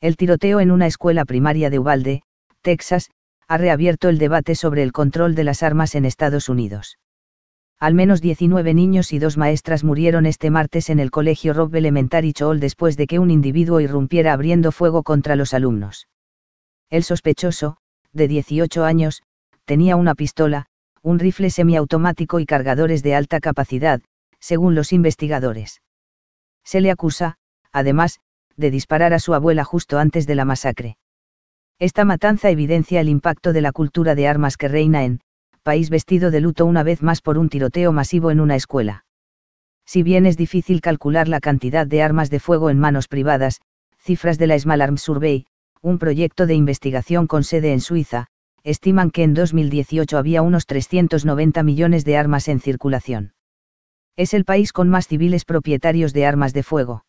El tiroteo en una escuela primaria de Uvalde, Texas, ha reabierto el debate sobre el control de las armas en Estados Unidos. Al menos 19 niños y dos maestras murieron este martes en el colegio Robb Elementary School después de que un individuo irrumpiera abriendo fuego contra los alumnos. El sospechoso, de 18 años, tenía una pistola, un rifle semiautomático y cargadores de alta capacidad, según los investigadores. Se le acusa, además, de disparar a su abuela justo antes de la masacre. Esta matanza evidencia el impacto de la cultura de armas que reina en, país vestido de luto una vez más por un tiroteo masivo en una escuela. Si bien es difícil calcular la cantidad de armas de fuego en manos privadas, cifras de la Small Arms Survey, un proyecto de investigación con sede en Suiza, estiman que en 2018 había unos 390 millones de armas en circulación. Es el país con más civiles propietarios de armas de fuego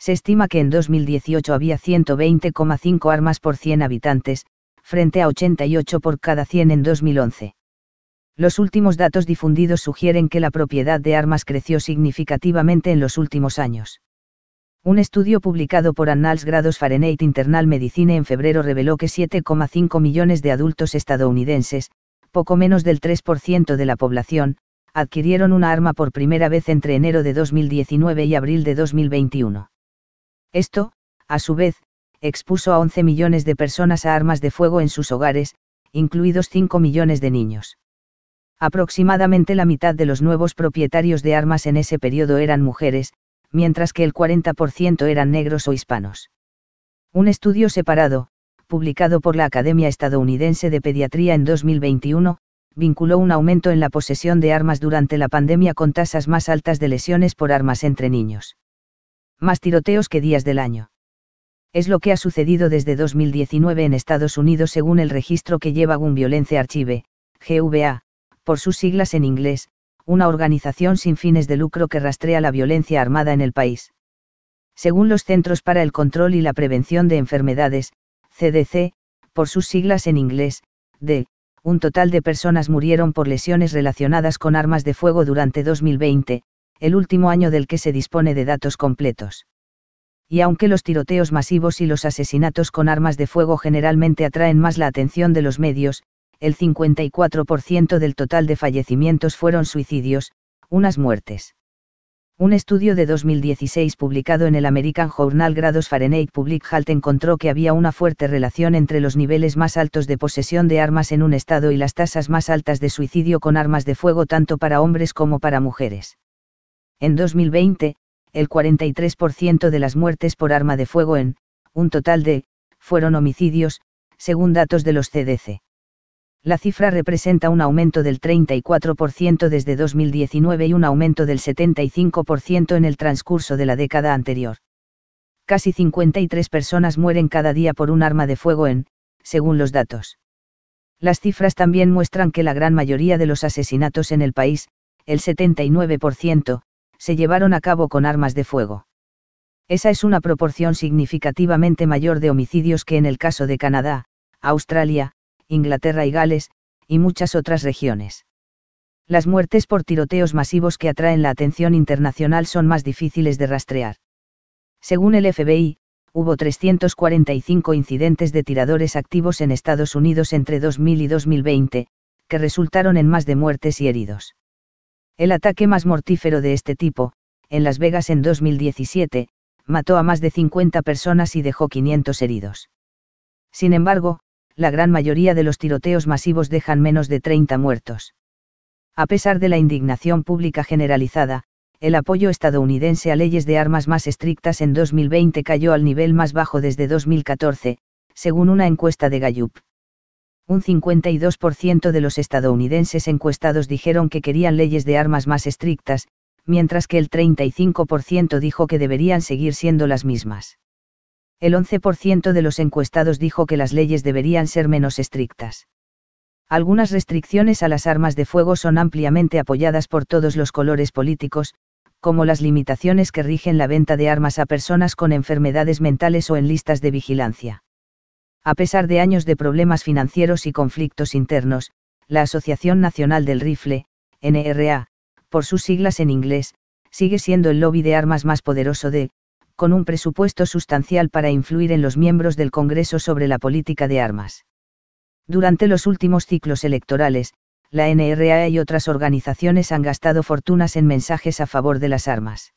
se estima que en 2018 había 120,5 armas por 100 habitantes, frente a 88 por cada 100 en 2011. Los últimos datos difundidos sugieren que la propiedad de armas creció significativamente en los últimos años. Un estudio publicado por Annals Grados Fahrenheit Internal Medicine en febrero reveló que 7,5 millones de adultos estadounidenses, poco menos del 3% de la población, adquirieron una arma por primera vez entre enero de 2019 y abril de 2021 esto, a su vez, expuso a 11 millones de personas a armas de fuego en sus hogares, incluidos 5 millones de niños. Aproximadamente la mitad de los nuevos propietarios de armas en ese periodo eran mujeres, mientras que el 40% eran negros o hispanos. Un estudio separado, publicado por la Academia Estadounidense de Pediatría en 2021, vinculó un aumento en la posesión de armas durante la pandemia con tasas más altas de lesiones por armas entre niños más tiroteos que días del año. Es lo que ha sucedido desde 2019 en Estados Unidos según el registro que lleva un Violence Archive, GVA, por sus siglas en inglés, una organización sin fines de lucro que rastrea la violencia armada en el país. Según los Centros para el Control y la Prevención de Enfermedades, CDC, por sus siglas en inglés, de, un total de personas murieron por lesiones relacionadas con armas de fuego durante 2020, el último año del que se dispone de datos completos. Y aunque los tiroteos masivos y los asesinatos con armas de fuego generalmente atraen más la atención de los medios, el 54% del total de fallecimientos fueron suicidios, unas muertes. Un estudio de 2016 publicado en el American Journal Grados Fahrenheit Public Health encontró que había una fuerte relación entre los niveles más altos de posesión de armas en un estado y las tasas más altas de suicidio con armas de fuego tanto para hombres como para mujeres. En 2020, el 43% de las muertes por arma de fuego en, un total de, fueron homicidios, según datos de los CDC. La cifra representa un aumento del 34% desde 2019 y un aumento del 75% en el transcurso de la década anterior. Casi 53 personas mueren cada día por un arma de fuego en, según los datos. Las cifras también muestran que la gran mayoría de los asesinatos en el país, el 79%, se llevaron a cabo con armas de fuego. Esa es una proporción significativamente mayor de homicidios que en el caso de Canadá, Australia, Inglaterra y Gales, y muchas otras regiones. Las muertes por tiroteos masivos que atraen la atención internacional son más difíciles de rastrear. Según el FBI, hubo 345 incidentes de tiradores activos en Estados Unidos entre 2000 y 2020, que resultaron en más de muertes y heridos. El ataque más mortífero de este tipo, en Las Vegas en 2017, mató a más de 50 personas y dejó 500 heridos. Sin embargo, la gran mayoría de los tiroteos masivos dejan menos de 30 muertos. A pesar de la indignación pública generalizada, el apoyo estadounidense a leyes de armas más estrictas en 2020 cayó al nivel más bajo desde 2014, según una encuesta de Gallup un 52% de los estadounidenses encuestados dijeron que querían leyes de armas más estrictas, mientras que el 35% dijo que deberían seguir siendo las mismas. El 11% de los encuestados dijo que las leyes deberían ser menos estrictas. Algunas restricciones a las armas de fuego son ampliamente apoyadas por todos los colores políticos, como las limitaciones que rigen la venta de armas a personas con enfermedades mentales o en listas de vigilancia. A pesar de años de problemas financieros y conflictos internos, la Asociación Nacional del Rifle, NRA, por sus siglas en inglés, sigue siendo el lobby de armas más poderoso de, con un presupuesto sustancial para influir en los miembros del Congreso sobre la política de armas. Durante los últimos ciclos electorales, la NRA y otras organizaciones han gastado fortunas en mensajes a favor de las armas.